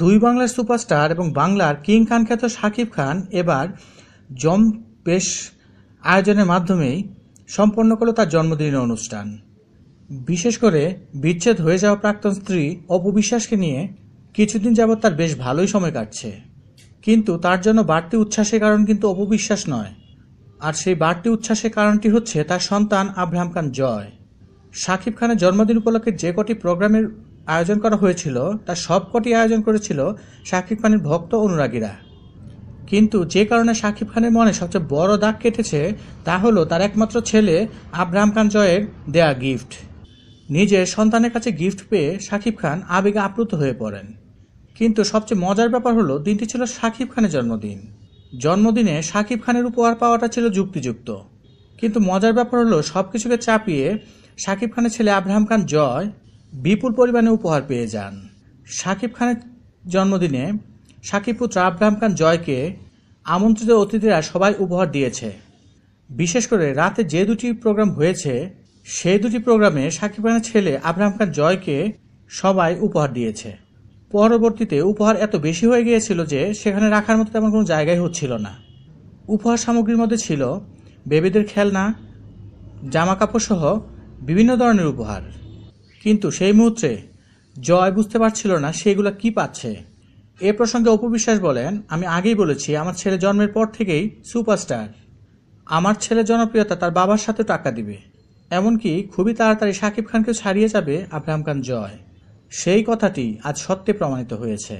দুই বাংলার সুপারস্টার এবং বাংলার কিং খান খ্যাত শাকিব খান এবার জম পেশ আয়োজনের মাধ্যমেই সম্পন্ন করল তার জন্মদিনের অনুষ্ঠান বিশেষ করে বিচ্ছেদ হয়ে যাওয়া প্রাক্তন স্ত্রী অপবিশ্বাসকে নিয়ে কিছুদিন যাবৎ তার বেশ ভালোই সময় কাটছে কিন্তু তার জন্য বাড়তি উচ্ছ্বাসের কারণ কিন্তু অপবিশ্বাস নয় আর সেই বাড়তি উচ্ছ্বাসের কারণটি হচ্ছে তার সন্তান আব্রাহাম খান জয় শাকিব খানের জন্মদিন উপলক্ষে যে কটি প্রোগ্রামের আয়োজন করা হয়েছিল তার সবকটি আয়োজন করেছিল শাকিব খানের ভক্ত অনুরাগীরা কিন্তু যে কারণে শাকিব খানের মনে সবচেয়ে বড় দাগ কেটেছে তা হলো তার একমাত্র ছেলে আব্রাহাম খান জয়ের দেয়া গিফট নিজের সন্তানের কাছে গিফট পেয়ে শাকিব খান আবেগে আপ্লুত হয়ে পড়েন কিন্তু সবচেয়ে মজার ব্যাপার হলো দিনটি ছিল শাকিব খানের জন্মদিন জন্মদিনে শাকিব খানের উপহার পাওয়াটা ছিল যুক্তিযুক্ত কিন্তু মজার ব্যাপার হলো সব কিছুকে চাপিয়ে শাকিব খানের ছেলে আব্রাহাম খান জয় বিপুল পরিমাণে উপহার পেয়ে যান শাকিব খানের জন্মদিনে সাকিব পুত্র আব্রাহাম খান জয়কে আমন্ত্রিত অতিথিরা সবাই উপহার দিয়েছে বিশেষ করে রাতে যে দুটি প্রোগ্রাম হয়েছে সেই দুটি প্রোগ্রামে শাকিব খানের ছেলে আব্রাহাম খান জয়কে সবাই উপহার দিয়েছে পরবর্তীতে উপহার এত বেশি হয়ে গিয়েছিল যে সেখানে রাখার মতো তেমন কোনো জায়গাই হচ্ছিল না উপহার সামগ্রীর মধ্যে ছিল বেবিদের খেলনা জামা সহ বিভিন্ন ধরনের উপহার কিন্তু সেই মুহূর্তে জয় বুঝতে পারছিল না সেগুলো কি পাচ্ছে এ প্রসঙ্গে অপবিশ্বাস বলেন আমি আগেই বলেছি আমার ছেলে জন্মের পর থেকেই সুপারস্টার আমার ছেলে জনপ্রিয়তা তার বাবার সাথে টাকা দিবে এমনকি খুবই তাড়াতাড়ি শাকিব খানকে ছাড়িয়ে যাবে আব্রাহাম খান জয় সেই কথাটি আজ সত্যি প্রমাণিত হয়েছে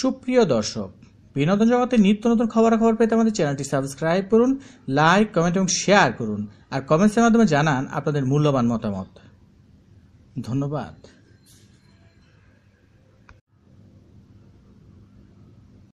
সুপ্রিয় দর্শক বিনোদন জগতে নিত্য নতুন খবরাখবর পেতে আমাদের চ্যানেলটি সাবস্ক্রাইব করুন লাইক কমেন্ট এবং শেয়ার করুন আর কমেন্টসের মাধ্যমে জানান আপনাদের মূল্যবান মতামত ধন্যবাদ